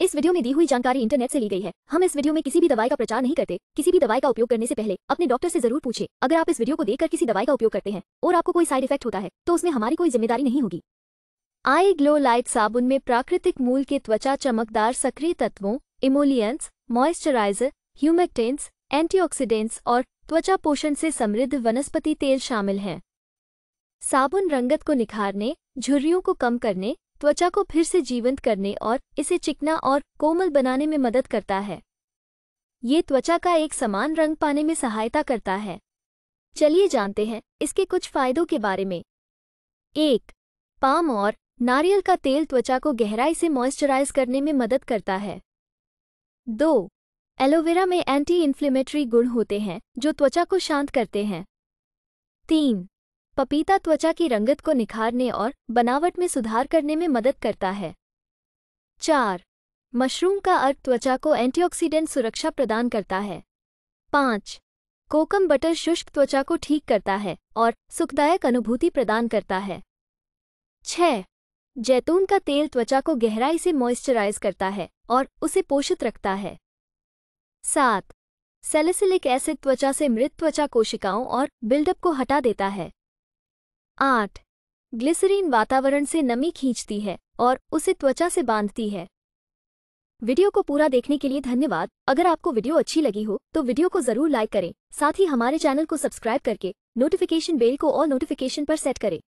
इस वीडियो में दी हुई जानकारी इंटरनेट से ली गई है हम इस वीडियो में किसी भी दवाई का प्रचार नहीं करते किसी भी दवाई का उपयोग करने से पहले अपने डॉक्टर से जरूर पूछे अगर आप इस वीडियो को देखकर किसी दवाई का उपयोग करते हैं और आपको कोई साइड इफेक्ट होता है तो उसमें हमारी कोई जिम्मेदारी नहीं होगी आई ग्लो लाइट साबुन में प्राकृतिक मूल के त्वचा चमकदार सक्रिय तत्वों इमोलियंस मॉइस्चराइजर ह्यूमेक्टेंस एंटीऑक्सीडेंट्स और त्वचा पोषण से समृद्ध वनस्पति तेल शामिल हैं साबुन रंगत को निखारने झुर्रियों को कम करने त्वचा को फिर से जीवंत करने और इसे चिकना और कोमल बनाने में मदद करता है ये त्वचा का एक समान रंग पाने में सहायता करता है चलिए जानते हैं इसके कुछ फायदों के बारे में एक पाम और नारियल का तेल त्वचा को गहराई से मॉइस्चराइज करने में मदद करता है दो एलोवेरा में एंटी इन्फ्लेमेटरी गुण होते हैं जो त्वचा को शांत करते हैं तीन पपीता त्वचा की रंगत को निखारने और बनावट में सुधार करने में मदद करता है चार मशरूम का अर्थ त्वचा को एंटीऑक्सीडेंट सुरक्षा प्रदान करता है पाँच कोकम बटर शुष्क त्वचा को ठीक करता है और सुखदायक अनुभूति प्रदान करता है छ जैतून का तेल त्वचा को गहराई से मॉइस्चराइज करता है और उसे पोषित रखता है सात सेलेसिलिक एसिड त्वचा से मृत त्वचा कोशिकाओं और बिल्डअप को हटा देता है आठ ग्लिसरीन वातावरण से नमी खींचती है और उसे त्वचा से बांधती है वीडियो को पूरा देखने के लिए धन्यवाद अगर आपको वीडियो अच्छी लगी हो तो वीडियो को जरूर लाइक करें साथ ही हमारे चैनल को सब्सक्राइब करके नोटिफिकेशन बेल को ऑल नोटिफिकेशन पर सेट करें